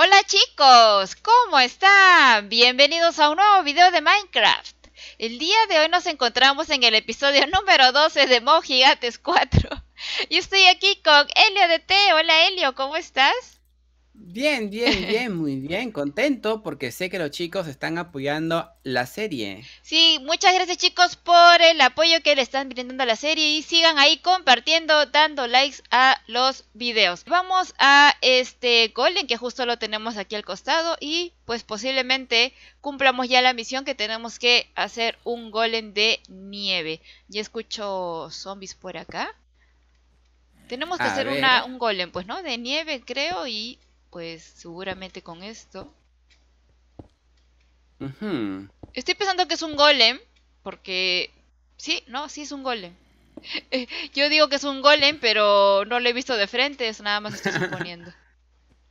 Hola chicos, ¿cómo están? Bienvenidos a un nuevo video de Minecraft. El día de hoy nos encontramos en el episodio número 12 de Mojigates 4. Yo estoy aquí con Elio de Hola Helio, ¿cómo estás? Bien, bien, bien, muy bien, contento porque sé que los chicos están apoyando la serie. Sí, muchas gracias chicos por el apoyo que le están brindando a la serie y sigan ahí compartiendo, dando likes a los videos. Vamos a este golem que justo lo tenemos aquí al costado y pues posiblemente cumplamos ya la misión que tenemos que hacer un Golem de nieve. Ya escucho zombies por acá. Tenemos que hacer un golem, pues, ¿no? De nieve, creo, y pues seguramente con esto. Estoy pensando que es un golem, porque... Sí, no, sí es un golem. Yo digo que es un golem, pero no lo he visto de frente, es nada más estoy suponiendo.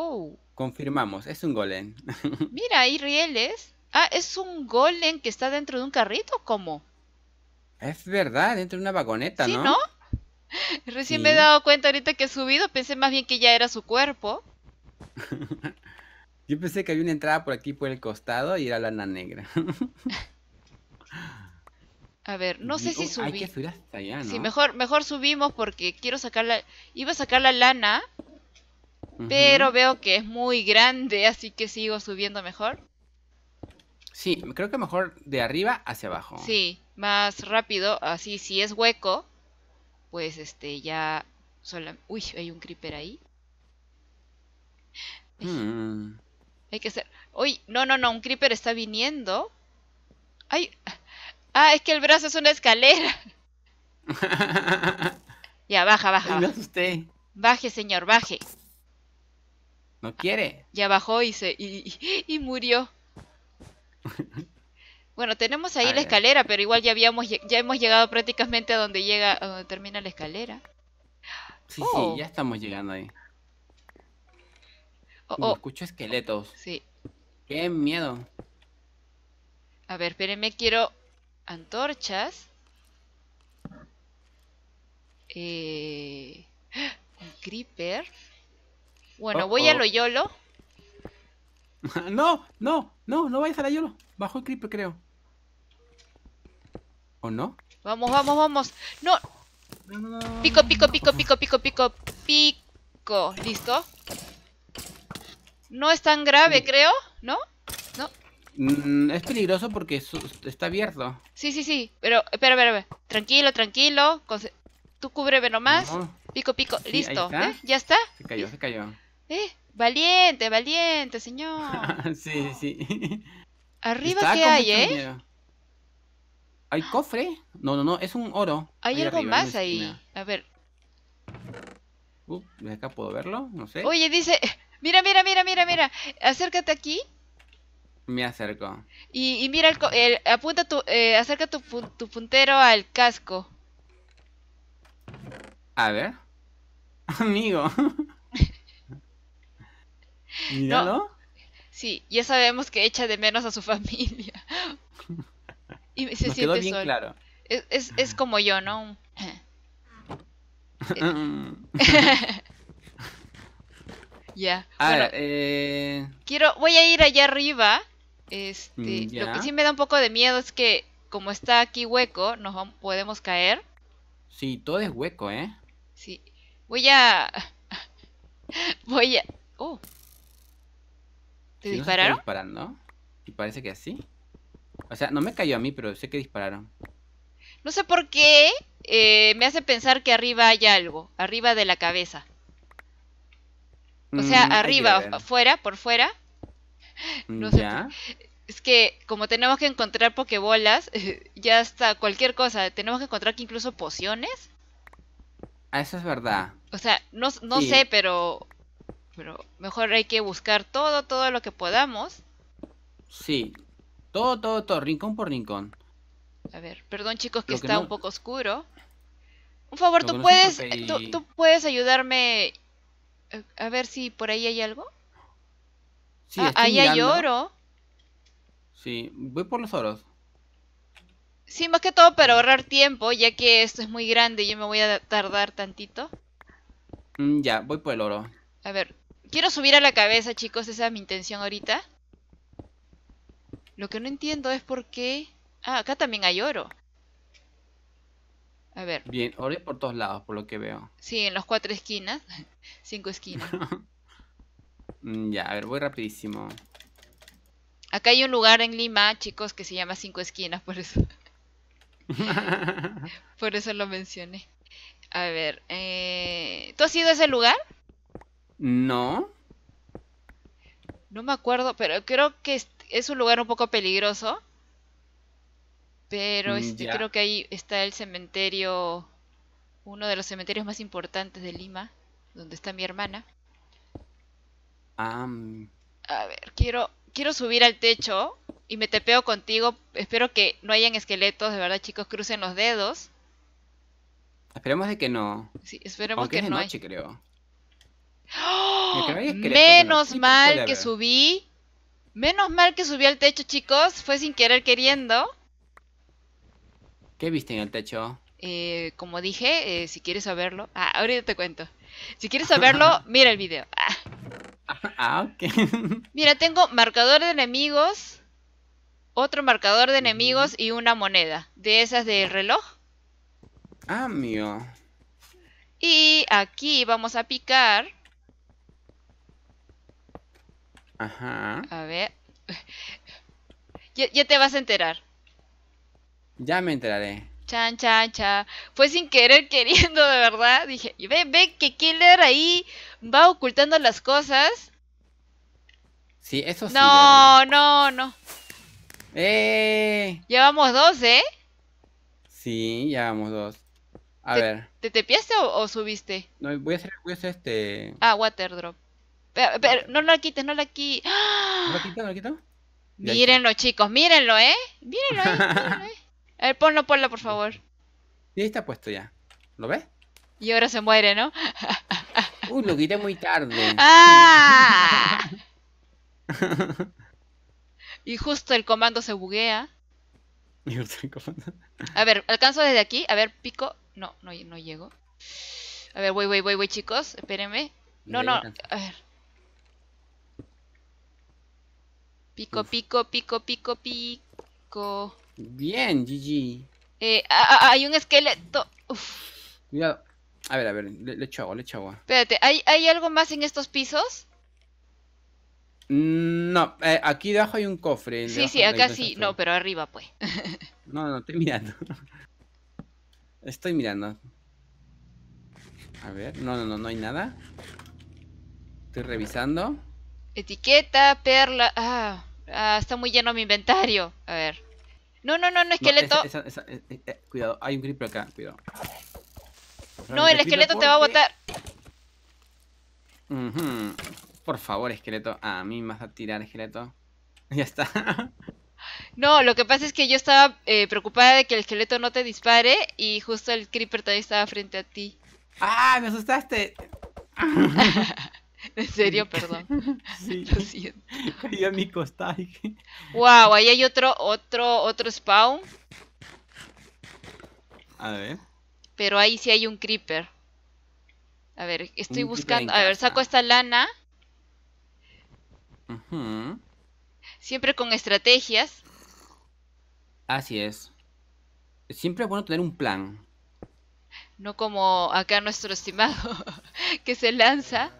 Oh. Confirmamos, es un golem. Mira, hay rieles. Ah, es un golem que está dentro de un carrito, ¿cómo? Es verdad, dentro de una vagoneta, ¿Sí, ¿no? Recién me he dado cuenta ahorita que he subido, pensé más bien que ya era su cuerpo. Yo pensé que había una entrada por aquí por el costado y era lana negra. A ver, no sé si subí. Oh, hay que subir hasta allá, Sí, mejor, mejor subimos porque quiero sacar la... Iba a sacar la lana, pero veo que es muy grande, así que sigo subiendo mejor. Sí, creo que mejor de arriba hacia abajo. Sí, más rápido, así si es hueco, pues este ya... Uy, hay un creeper ahí. Hay que ser. Mm. Uy, no, no, no, un creeper está viniendo. Ay. Ah, es que el brazo es una escalera. ya, baja, baja. Baje, señor, baje. No quiere. Ya bajó y se y, murió. Bueno, tenemos ahí la escalera, pero igual ya habíamos ya hemos llegado prácticamente a donde llega termina la escalera. Sí, sí, oh. ya estamos llegando ahí. Escucho esqueletos. Sí. Qué miedo. A ver, espérenme, quiero antorchas. Eh... Un creeper. Bueno, oh, voy a oh. lo YOLO. no, no, no, no vayas a la YOLO. Bajo el creeper, creo. ¿O no? Vamos, vamos, vamos. No. Pico, pico, pico, pico, pico, pico, pico. Listo. No es tan grave, creo, ¿no? ¿No? Mm, es peligroso porque está abierto. Sí, sí, sí. Pero, espera, espera, espera. Tranquilo, tranquilo. Tú cúbreme nomás. Pico, pico. Listo. ¿eh? ¿Ya está? Se cayó, se cayó. ¿Eh? Valiente, valiente, señor. sí, sí. Arriba qué hay, ¿eh? ¿Hay cofre? No, no, no, es un oro. Hay algo más ahí. A ver. Uh, acá puedo verlo, no sé. Oye, dice, Mira, mira, mira, mira, mira. Acércate aquí. Me acerco. Y, mira, apunta tu, eh, acerca tu, puntero al casco. A ver. Amigo. No. Sí, ya sabemos que echa de menos a su familia. Y se siente bien claro. Es, es, es como yo, ¿no? Eh. Ya. Ah, eh, Quiero, voy a ir allá arriba. Este, mm, lo que sí me da un poco de miedo es que como está aquí hueco, nos podemos caer. Sí, todo es hueco, ¿eh? Sí. Voy a voy a Oh. ¿Te dispararon? Y parece que así. O sea, no me cayó a mí, pero sé que dispararon. No sé por qué eh, me hace pensar que arriba hay algo, arriba de la cabeza. O sea, mm, arriba, afuera, por fuera. No sé. Es que como tenemos que encontrar pokebolas, ya está cualquier cosa. Tenemos que encontrar que incluso pociones. Ah, eso es verdad. O sea, no, sé, pero, pero mejor hay que buscar todo, todo lo que podamos. Sí, todo, todo, todo, rincón por rincón. A ver, perdón chicos que, está un poco oscuro. Un favor, tú puedes, tú, tú puedes ayudarme a ver si por ahí hay algo. ah, ahí hay oro. Sí, voy por los oros. Sí, más que todo para ahorrar tiempo, ya que esto es muy grande y yo me voy a tardar tantito. Mm, ya, voy por el oro. A ver, quiero subir a la cabeza, chicos, esa es mi intención ahorita. Lo que no entiendo es por qué... Ah, acá también hay oro. A ver. Bien, oro por todos lados, por lo que veo. Sí, en las cuatro esquinas. Cinco esquinas. Mm, ya, a ver, voy rapidísimo. Acá hay un lugar en Lima, chicos, que se llama Cinco Esquinas, por eso. por eso lo mencioné. A ver, eh, ¿tú has ido a ese lugar? No. No me acuerdo, pero creo que es un lugar un poco peligroso pero mm, este, creo que ahí está el cementerio, uno de los cementerios más importantes de Lima, donde está mi hermana. A ver, quiero, quiero subir al techo y me tepeo contigo. Espero que no hayan esqueletos, de verdad chicos, crucen los dedos. Esperemos de que no. Sí, esperemos que es de noche, creo. ¡Oh! menos mal que subí. Menos mal que subí al techo, chicos. Fue sin querer queriendo. ¿Qué viste en el techo? Eh, como dije, eh, si quieres saberlo, ah, ahorita te cuento. Si quieres saberlo, mira el video. Ah. ah ok. Mira, tengo marcador de enemigos, otro marcador de enemigos y una moneda. De esas del reloj. Ah, mío. Y aquí vamos a picar. Ajá. A ver. ya te vas a enterar. Ya me enteraré. Chan, chan, chan. Fue sin querer, queriendo, de verdad. Dije, ve, ve que Killer ahí va ocultando las cosas. Sí, eso sí. No, no, no. ¡Eh! Llevamos dos, ¿eh? Sí, llevamos dos. A ver. ¿Te te o, o, subiste? No, voy a hacer, voy a este. Ah, water drop. Pero, no la quites, no la quites. ¿No la quito, no quito? Mírenlo, chicos, mírenlo, ¿eh? Mírenlo A ver, ponlo, ponlo, por favor. Y está puesto ya. ¿Lo ves? Y ahora se muere, ¿no? Uy, lo quité muy tarde. Ah. y justo el comando se buguea. A ver, alcanzo desde aquí. A ver, pico. No, no, no llego. A ver, voy, voy, voy, voy, chicos. Espérenme. No, no. A ver. Pico, pico, pico, pico, pico. Bien, GG. Eh, hay un esqueleto. Uf. A ver, a ver, le, echo agua, le echo agua. Espérate, ¿hay, algo más en estos pisos? Mm, no, eh, aquí abajo hay un cofre. Sí, sí, acá sí. No, pero arriba, pues. no, no, estoy mirando. Estoy mirando. A ver, no, no, no, no hay nada. Estoy revisando. Etiqueta, perla. ah, ah está muy lleno mi inventario. A ver. No, no, no, no, esqueleto. Eh, eh, eh, cuidado, hay un creeper acá, cuidado. no, el esqueleto te va a botar. Por favor, esqueleto. a mí me vas a tirar, esqueleto. Ya está. No, lo que pasa es que yo estaba preocupada de que el esqueleto no te dispare y justo el creeper todavía estaba frente a ti. ¡Ah! ¡Me asustaste! En serio, perdón. Sí. Lo siento. Ahí a mi costado. Wow, ahí hay otro, otro, otro spawn. A ver. Pero ahí sí hay un creeper. A ver, estoy buscando. A ver, saco esta lana. Siempre con estrategias. Así es. Siempre es bueno tener un plan. No como acá nuestro estimado que se lanza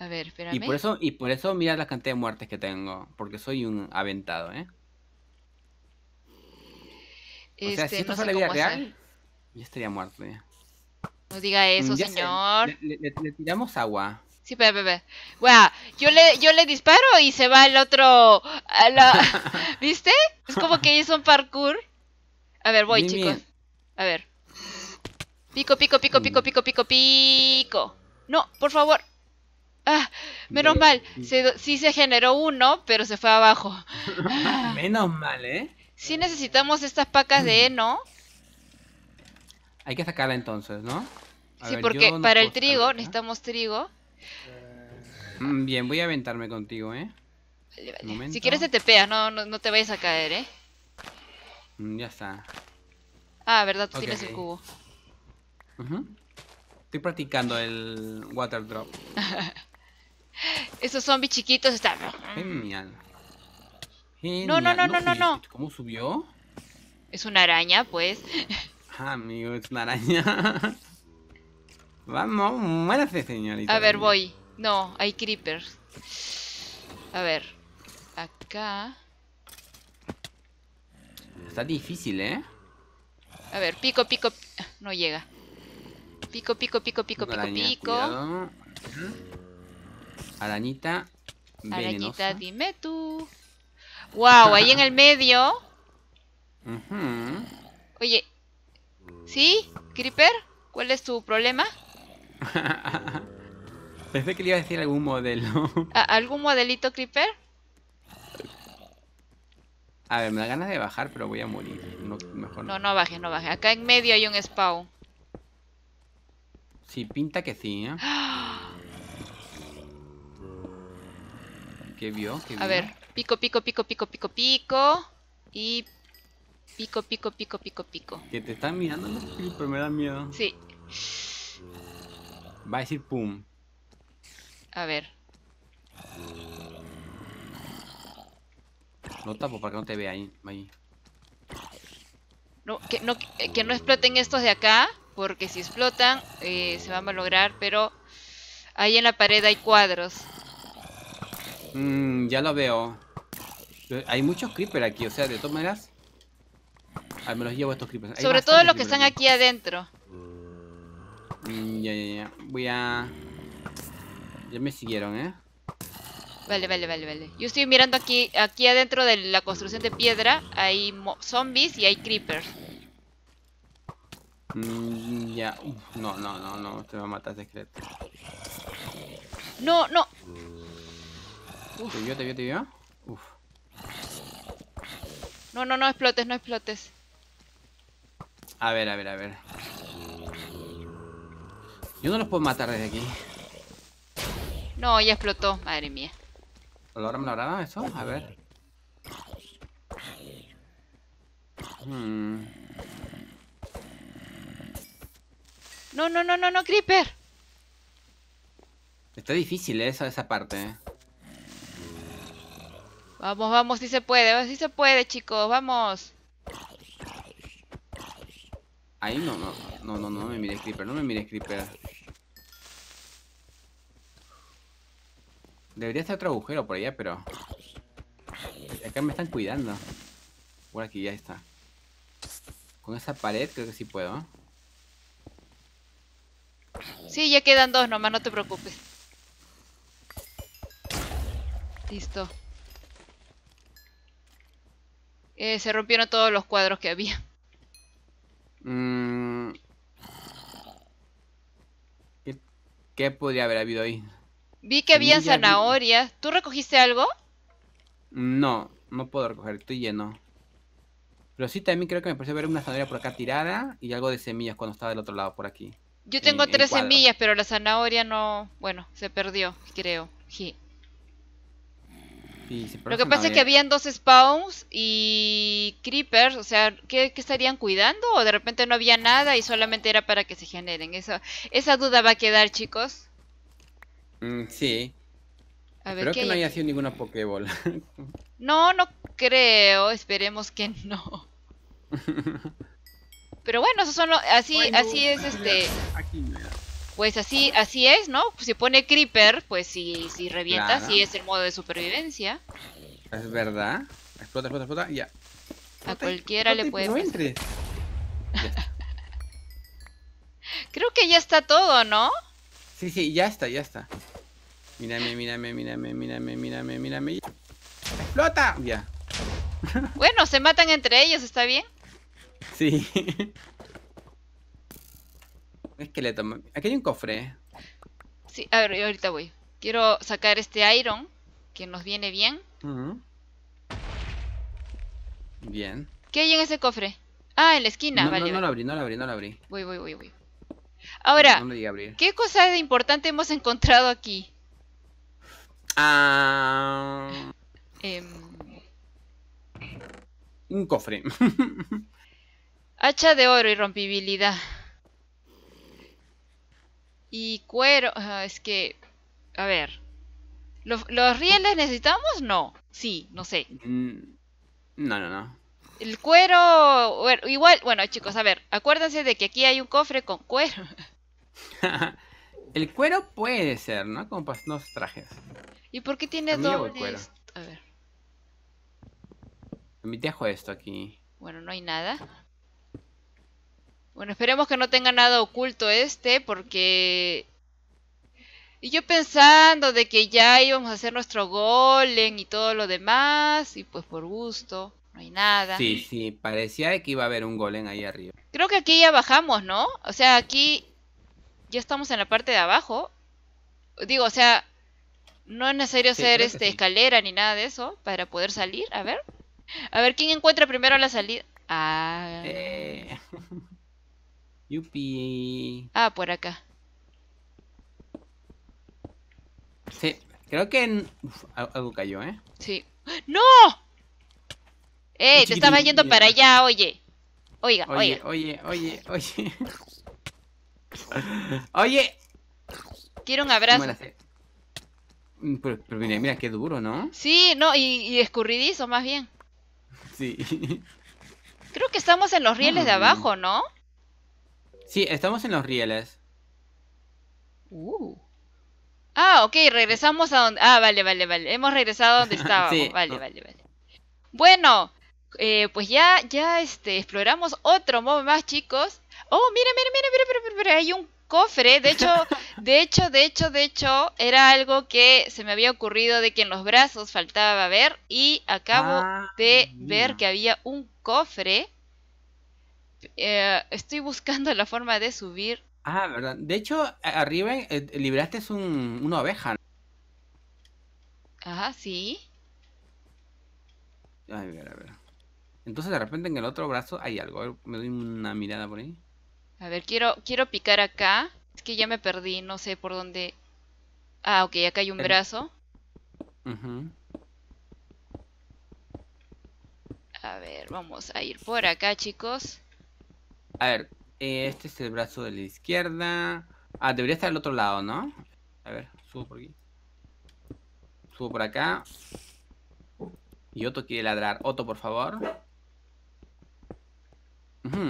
a ver, espérame. Y por eso, y por eso mira la cantidad de muertes que tengo, porque soy un aventado, ¿eh? o sea, si este, esto vida real, estaría muerto ya. No diga eso, señor. Le, tiramos agua. Sí, bebé bebé yo le, yo le disparo y se va el otro. A la... ¿Viste? Es como que hizo un parkour. A ver, voy, chicos. A ver. Pico, pico, pico, pico, pico, pico, pico. No, por favor. Ah, menos mal. sí se generó uno, pero se fue abajo. Menos mal, ¿eh? Sí necesitamos estas pacas de heno. Hay que sacarla entonces, ¿no? sí, porque para el trigo necesitamos trigo. Mm, bien, voy a aventarme contigo, ¿eh? Vale, vale. Si quieres te tepeas, no, no, te vayas a caer, ¿eh? Mm, ya está. Ah, ¿verdad? Tú tienes el cubo. Ajá Estoy practicando el water drop. Esos zombies chiquitos están. Genial. No, no, no, no, no, ¿Cómo subió? Es una araña, pues. Ah, amigo, es una araña. Vamos, muérase, señorita. A ver, voy. No, hay creepers. A ver. Acá. Está difícil, ¿eh? A ver, pico, pico. No llega. Pico, pico, pico, pico, pico, pico. Arañita. Arañita, dime tú. Wow, ahí en el medio. Oye, ¿sí? Creeper, ¿cuál es tu problema? Pensé que le iba a decir algún modelo. ¿Algún modelito, Creeper? A ver, me da ganas de bajar, pero voy a morir. No, no. no, no baje, no baje. Acá en medio hay un spawn. Sí, pinta que sí, ¿eh? ¿Qué vio? A ver, pico, pico, pico, pico, pico, pico. Y pico, pico, pico, pico, pico. Que te están mirando los me da miedo. Sí. Va a decir pum. A ver. No tapo para que no te vea ahí. ahí. No, que, no, que no exploten estos de acá porque si explotan eh, se van a lograr pero ahí en la pared hay cuadros. Mm, ya lo veo. Hay muchos creepers aquí, o sea, de todas maneras... Ah, me los llevo estos creepers. Sobre todo los que están aquí, adentro. Mm, ya, ya, ya. Voy a... Ya me siguieron, ¿eh? Vale, vale, vale, vale. Yo estoy mirando aquí, aquí adentro de la construcción de piedra. Hay zombies y hay creepers. Mmm no, no, no, no, te va a matar secreto. No, no. Te vio, te vio, te vio. Uf. No, no, no explotes, no explotes. A ver, a ver, a ver. Yo no los puedo matar desde aquí. No, ya explotó, madre mía. ¿Lo lograron, me lo eso? A ver. Hmm. No, no, no, no, no, Creeper. Está difícil eh, esa, esa parte. Eh. Vamos, vamos, si se puede, si se puede, chicos, vamos. Ahí no, no, no, no, no me mires Creeper, no me mires Creeper. Debería estar otro agujero por allá, pero... Acá me están cuidando. Por aquí, ya está. Con esa pared creo que sí puedo, ¿eh? Sí, ya quedan dos nomás, no te preocupes. Listo. Eh, se rompieron todos los cuadros que había. Mm. ¿Qué, podría haber habido ahí? Vi que había zanahorias. ¿Tú recogiste algo? No, no puedo recoger, estoy lleno. Pero sí, también creo que me parece haber una zanahoria por acá tirada y algo de semillas cuando estaba del otro lado, por aquí. Yo tengo tres semillas, pero la zanahoria no. Bueno, se perdió, creo. Lo que pasa es que habían dos spawns y creepers, o sea, ¿qué, estarían cuidando? ¿O de repente no había nada y solamente era para que se generen? esa duda va a quedar, chicos. Mm, sí. A ver, Espero que no haya sido ninguna Pokéball. No, no creo, esperemos que no. Pero bueno, eso son así, así es este. pues así, así es, ¿no? Si pone Creeper, pues si, si revienta, si es el modo de supervivencia. Es verdad. Explota, explota, explota, ya. a cualquiera le puede. No Creo que ya está todo, ¿no? Sí, sí, ya está, ya está. Mírame, mírame, mírame, mírame, mírame, mírame. ¡Explota! Ya. Bueno, se matan entre ellos, ¿está bien? Sí. Un esqueleto. Aquí hay un cofre. Sí, a ver, ahorita voy. Quiero sacar este iron que nos viene bien. Bien. ¿Qué hay en ese cofre? Ah, en la esquina, no, lo abrí, no lo abrí, no lo abrí. Voy, voy, voy, voy. Ahora, ¿qué cosa de importante hemos encontrado aquí? Ah. Em. Un cofre. Hacha de oro y rompibilidad. Y cuero... Ah, es que... A ver. ¿Los, ¿Los rieles necesitamos? No. Sí, no sé. Mm, no, no, no. El cuero... Igual... Bueno, chicos, a ver. Acuérdense de que aquí hay un cofre con cuero. el cuero puede ser, ¿no? Como para los trajes. ¿Y por qué tiene dos? A ver. Me dejo esto aquí. Bueno, no hay nada. Bueno, esperemos que no tenga nada oculto este, porque... Y yo pensando de que ya íbamos a hacer nuestro golem y todo lo demás, y pues por gusto, no hay nada. Sí, sí, parecía que iba a haber un golem ahí arriba. Creo que aquí ya bajamos, ¿no? O sea, aquí ya estamos en la parte de abajo. Digo, o sea, no es necesario hacer este escalera ni nada de eso para poder salir. A ver. A ver, ¿quién encuentra primero la salida? Ah. Eh. Yupi. Ah, por acá. Sí, creo que... En... algo cayó, ¿eh? Sí. ¡No! ¡Ey! Te estaba yendo para allá, oye. Oiga, oye. Oye, oye, oye. oye. Quiero un abrazo. Mm, pero, mira, mira, qué duro, ¿no? Sí, no, y, y, escurridizo más bien. Sí. Creo que estamos en los rieles de mm. abajo, ¿no? Sí, estamos en los rieles. Uh. Ah, ok, regresamos a donde... Ah, vale, vale, vale. Hemos regresado a donde estábamos. Vale, vale, vale. Bueno, eh, pues ya, ya este, exploramos otro modo más, chicos. Oh, mira, mira, mira, mira, mira, mira, hay un cofre. De hecho, de hecho, de hecho, de hecho, era algo que se me había ocurrido de que en los brazos faltaba ver. Y acabo ah, de ver que había un cofre eh, estoy buscando la forma de subir. Ah, verdad. De hecho, arriba eh, libraste un, una oveja. Ajá, sí. a ver. Entonces de repente en el otro brazo hay algo. me doy una mirada por ahí. A ver, quiero, quiero picar acá. Es que ya me perdí, no sé por dónde. Ah, ok, acá hay un brazo. A ver, vamos a ir por acá, chicos. A ver, este es el brazo de la izquierda. Ah, debería estar al otro lado, ¿no? A ver, subo por aquí. Subo por acá. Y otro quiere ladrar. otro por favor.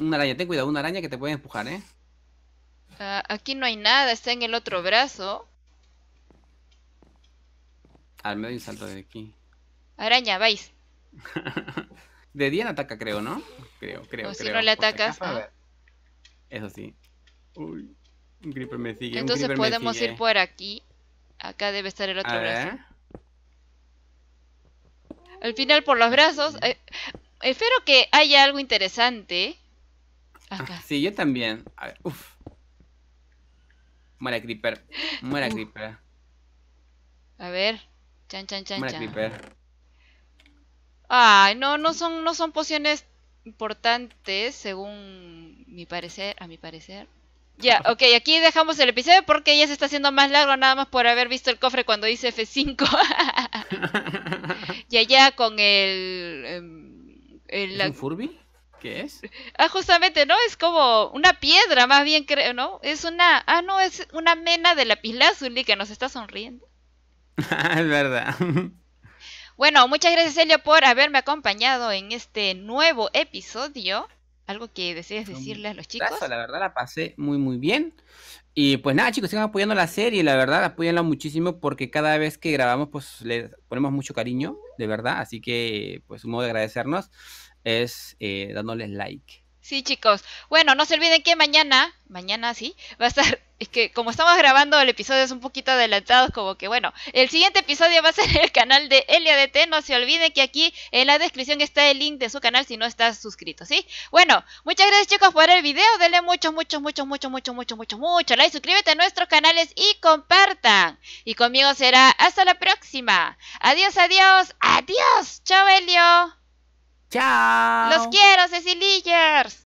una araña, ten cuidado, una araña que te puede empujar, ¿eh? Ah, aquí no hay nada, está en el otro brazo. Al medio un salto de aquí. Araña, vais. De día ataca, creo, ¿no? Creo, creo, creo. Si no le atacas. Eso sí. Uy, un creeper me sigue. Entonces un podemos me sigue. ir por aquí. Acá debe estar el otro brazo. Al final, por los brazos. Eh, espero que haya algo interesante. Ah, acá. sí, yo también. A ver, uff. Muera Creeper. Muera Creeper. A ver. Chan, chan, chan, chan. Ay, no, no son, no son pociones importantes, según mi parecer, a mi parecer. Ya, ok, aquí dejamos el episodio porque ya se está haciendo más largo nada más por haber visto el cofre cuando dice F5. y allá con el... Em, ¿Es un Furby? ¿Qué es? Ah, justamente, ¿no? Es como una piedra, más bien creo, ¿no? Es una... Ah, no, es una mena de lapislázuli que nos está sonriendo. es verdad. Bueno, muchas gracias Elio por haberme acompañado en este nuevo episodio. ¿Algo que desees decirles a los chicos? La verdad la pasé muy muy bien. Y pues nada, chicos, sigan apoyando la serie, la verdad, apoyenla muchísimo porque cada vez que grabamos, pues le ponemos mucho cariño, de verdad. Así que, pues, un modo de agradecernos es eh, dándoles like. Sí, chicos. Bueno, no se olviden que mañana, mañana sí, va a estar, es que como estamos grabando el episodio es un poquito adelantado, como que bueno, el siguiente episodio va a ser el canal de EliaDT, No se olviden que aquí en la descripción está el link de su canal si no estás suscrito, ¿sí? Bueno, muchas gracias chicos por el video. Denle mucho, mucho, mucho, mucho, mucho, mucho, mucho, mucho like, suscríbete a nuestros canales y compartan. Y conmigo será hasta la próxima. Adiós, adiós, adiós. Chao, Elio. ¡Chao! ¡Los quiero, Cecilia.